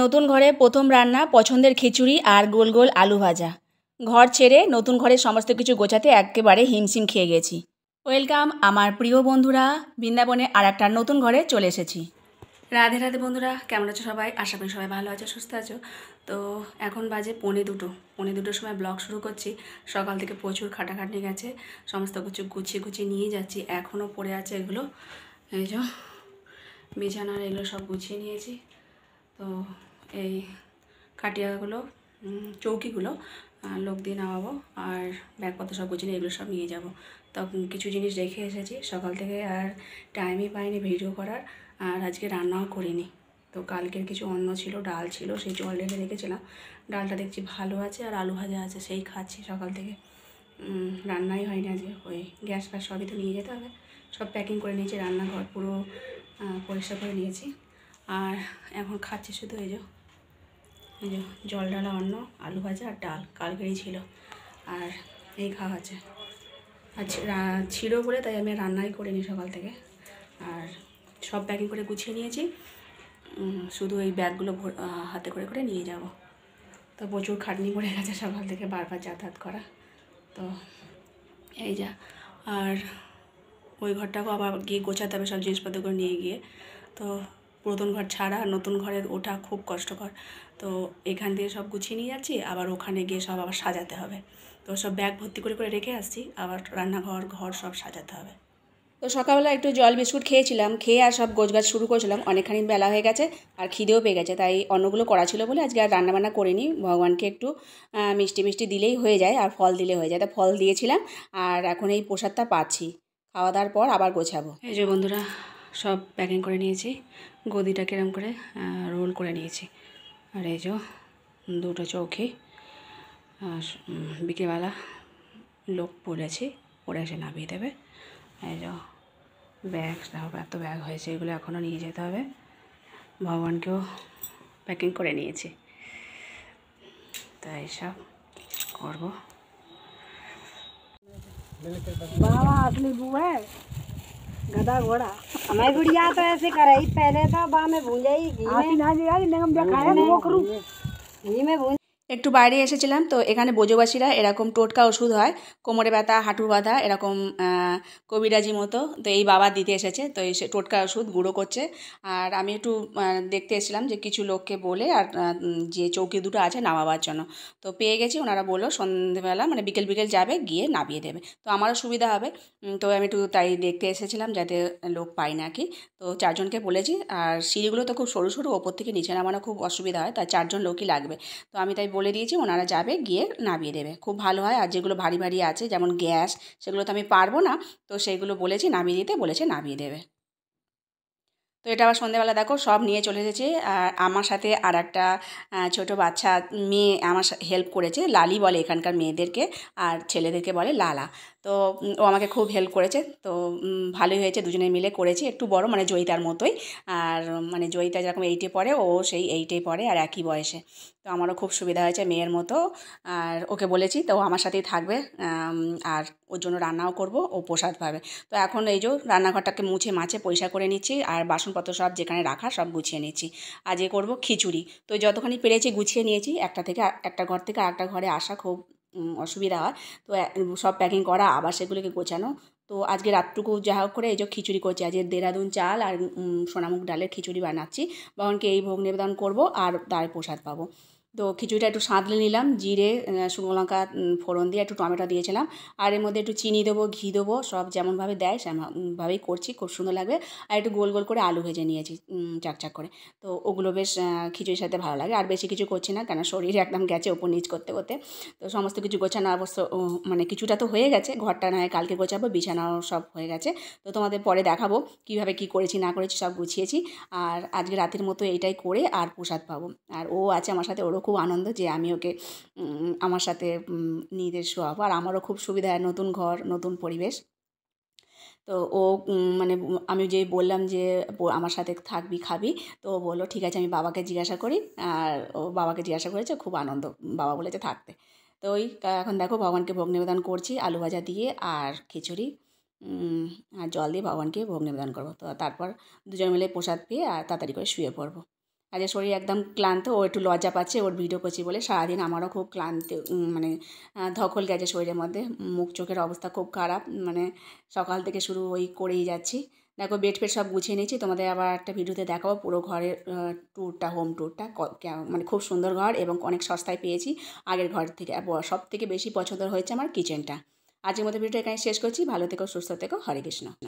নতুন ঘরে প্রথম রান্না পছন্দের খিচুড়ি আর গোল গোল আলু ভাজা ঘর ছেড়ে নতুন ঘরে সমস্ত কিছু গোছাতে একেবারে হিমশিম খেয়ে গেছি ওয়েলকাম আমার প্রিয় বন্ধুরা বৃন্দাবনে আর একটা নতুন ঘরে চলে এসেছি রাধে রাধে বন্ধুরা কেমন আছো সবাই আশা করি সবাই ভালো আছো সুস্থ আছো তো এখন বাজে পৌনে দুটো পৌনে দুটোর সময় ব্লগ শুরু করছি সকাল থেকে প্রচুর খাটাখাটনি গেছে সমস্ত কিছু গুছিয়ে গুছিয়ে নিয়ে যাচ্ছি এখনও পড়ে আছে এগুলো এই যে বিছানার এগুলো সব গুছিয়ে নিয়েছি তো এই কাটিয়াগুলো চৌকিগুলো লোক দিয়ে নামাবো আর ব্যাগপত্র সব গুছিয়ে এগুলো সব নিয়ে যাব তখন কিছু জিনিস রেখে এসেছি সকাল থেকে আর টাইমই পাইনি ভিডিও করার আর আজকে রান্নাও করিনি তো কালকের কিছু অন্ন ছিল ডাল ছিল সেই জল রেখে রেখেছিলাম ডালটা দেখছি ভালো আছে আর আলু ভাজা আছে সেই খাচ্ছি সকাল থেকে রান্নাই হয়নি আজকে ওই গ্যাস ফ্যাস সবই তো নিয়ে যেতে হবে সব প্যাকিং করে নিয়েছি রান্নাঘর পুরো পরিষ্কার করে নিয়েছি আর এখন খাচ্ছি শুধু এই যে এই যে জল ডালা অন্ন আলু ভাজা আর ডাল কালকেই ছিল আর এই খাওয়া আছে আর ছিল বলে তাই আমি রান্নাই করিনি সকাল থেকে আর সব প্যাকিং করে গুছিয়ে নিয়েছি শুধু এই ব্যাগগুলো হাতে করে করে নিয়ে যাব তো প্রচুর খাটনি পড়ে গেছে সকাল থেকে বারবার যাতায়াত করা তো এই যা আর ওই ঘরটাকেও আবার গিয়ে গোছাতে হবে সব জিনিসপত্রগুলো নিয়ে গিয়ে তো পুরাতন ঘর ছাড়া নতুন ঘরে ওঠা খুব কষ্টকর তো এখান দিয়ে সব গুছিয়ে নিয়ে যাচ্ছি আবার ওখানে গিয়ে সব আবার সাজাতে হবে তো সব ব্যাগ ভর্তি করে করে রেখে আসছি আবার রান্নাঘর ঘর সব সাজাতে হবে তো সকালবেলা একটু জল বিস্কুট খেয়েছিলাম খেয়ে আর সব গোছগাছ শুরু করেছিলাম অনেকখানি বেলা হয়ে গেছে আর খিদেও পেয়ে গেছে তাই অন্যগুলো করা ছিল বলে আজকে আর রান্নাবান্না করিনি ভগবানকে একটু মিষ্টি মিষ্টি দিলেই হয়ে যায় আর ফল দিলে হয়ে যায় তা ফল দিয়েছিলাম আর এখন এই প্রসাদটা পাচ্ছি খাওয়া দাওয়ার পর আবার গোছাবো এই যে বন্ধুরা সব প্যাকিং করে নিয়েছি গদিটা কিরম করে রোল করে নিয়েছি আর এই যে দুটো চৌকি আর বিকেলবেলা লোক পড়েছি পরে এসে নামিয়ে দেবে এই যে ব্যাগ এত ব্যাগ হয়েছে এগুলো এখনও নিয়ে যেতে হবে ভগবানকেও প্যাকিং করে নিয়েছি তাই সব করবো বাবা गधा घोड़ा हमें गुड़िया तो ऐसे करे पहले तो बा में भूंजाई घी में भूंज একটু বাইরে এসেছিলাম তো এখানে বোঝবাসীরা এরকম টোটকা ওষুধ হয় কোমরে ব্যথা হাঁটু ব্যথা এরকম কবিরাজি মতো তো এই বাবা দিতে এসেছে তো এই টোটকা ওষুধ গুঁড়ো করছে আর আমি একটু দেখতে এসেছিলাম যে কিছু লোককে বলে আর যে চৌকি দুটো আছে নামাবার জন্য তো পেয়ে গেছি ওনারা বলো সন্ধেবেলা মানে বিকেল বিকেল যাবে গিয়ে নামিয়ে দেবে তো আমারও সুবিধা হবে তো আমি একটু তাই দেখতে এসেছিলাম যাতে লোক পাই না কি তো চারজনকে বলেছি আর সিঁড়িগুলো তো খুব সরু সরু ওপর থেকে নিচে নামানো খুব অসুবিধা হয় তাই চারজন লোকই লাগবে তো আমি তাই বলে দিয়েছি ওনারা যাবে গিয়ে নামিয়ে দেবে খুব ভালো হয় আর যেগুলো ভারী ভারী আছে যেমন গ্যাস সেগুলো তো আমি পারবো না তো সেইগুলো বলেছি নামিয়ে দিতে বলেছে নামিয়ে দেবে তো এটা আবার সন্ধেবেলা দেখো সব নিয়ে চলে এসেছে আর আমার সাথে আর একটা ছোটো বাচ্চা মেয়ে আমার হেল্প করেছে লালি বলে এখানকার মেয়েদেরকে আর ছেলেদেরকে বলে লালা তো ও আমাকে খুব হেল্প করেছে তো ভালোই হয়েছে দুজনে মিলে করেছি একটু বড় মানে জয়িতার মতোই আর মানে জয়িতা যেরকম এইটে পড়ে ও সেই এইটেই পড়ে আর একই বয়সে তো আমারও খুব সুবিধা হয়েছে মেয়ের মতো আর ওকে বলেছি তো আমার সাথেই থাকবে আর ওর জন্য রান্নাও করব ও প্রসাদ পাবে তো এখন এই যে রান্নাঘরটাকে মুছে মাছে পয়সা করে নিচ্ছি আর বাসনপত্র সব যেখানে রাখা সব গুছিয়ে নিচ্ছি যে করবো খিচুড়ি তো যতখানি পেরেছি গুছিয়ে নিয়েছি একটা থেকে একটা ঘর থেকে আর একটা ঘরে আসা খুব অসুবিধা হয় তো সব প্যাকিং করা আবার সেগুলোকে গোছানো তো আজকে রাতটুকু যা হোক করে এই যে খিচুড়ি করছি আজকে দেরাদুন চাল আর সোনামুখ ডালের খিচুড়ি বানাচ্ছি বাবনকে এই ভোগ নিবেদন করব আর তার প্রসাদ পাবো তো খিচুড়িটা একটু সাঁতলে নিলাম জিরে শুকনো লঙ্কা ফোড়ন দিয়ে একটু টমেটো দিয়েছিলাম আর এর মধ্যে একটু চিনি দেবো ঘি দেবো সব যেমনভাবে দেয় সেমনভাবেই করছি খুব সুন্দর লাগবে আর একটু গোল গোল করে আলু ভেজে নিয়েছি চাকচাক করে তো ওগুলো বেশ খিচুড়ির সাথে ভালো লাগে আর বেশি কিছু করছি না কেন শরীর একদম গেছে ওপর নিচ করতে করতে তো সমস্ত কিছু গোছানো অবশ্য মানে কিছুটা তো হয়ে গেছে ঘরটা না হয় কালকে গোছাবো বিছানাও সব হয়ে গেছে তো তোমাদের পরে দেখাবো কিভাবে কি করেছি না করেছি সব গুছিয়েছি আর আজকে রাতের মতো এইটাই করে আর প্রসাদ পাবো আর ও আছে আমার সাথে ওরও খুব আনন্দ যে আমি ওকে আমার সাথে নিয়ে শোয়াবো আর আমারও খুব সুবিধা নতুন ঘর নতুন পরিবেশ তো ও মানে আমি যে বললাম যে আমার সাথে থাকবি খাবি তো ও বললো ঠিক আছে আমি বাবাকে জিজ্ঞাসা করি আর ও বাবাকে জিজ্ঞাসা করেছে খুব আনন্দ বাবা বলেছে থাকতে তো ওই এখন দেখো ভগবানকে ভোগ নিবেদন করছি আলু ভাজা দিয়ে আর খিচুড়ি আর জল দিয়ে ভগবানকে ভোগ নিবেদন করবো তো তারপর দুজন মিলে প্রসাদ পেয়ে আর তাড়াতাড়ি করে শুয়ে পড়বো আজকে শরীর একদম ক্লান্ত ও একটু লজ্জা পাচ্ছে ওর ভিডিও করছি বলে সারাদিন আমারও খুব ক্লান্ত মানে ধকল গেছে শরীরের মধ্যে মুখ চোখের অবস্থা খুব খারাপ মানে সকাল থেকে শুরু ওই করেই যাচ্ছি দেখো বেড ফেড সব গুছিয়ে নিয়েছি তোমাদের আবার একটা ভিডিওতে দেখাবো পুরো ঘরের ট্যুরটা হোম ট্যুরটা মানে খুব সুন্দর ঘর এবং অনেক সস্তায় পেয়েছি আগের ঘর থেকে সব থেকে বেশি পছন্দ হয়েছে আমার কিচেনটা আজকের মধ্যে ভিডিওটা এখানে শেষ করছি ভালো থেকো সুস্থ থেকো হরে কৃষ্ণ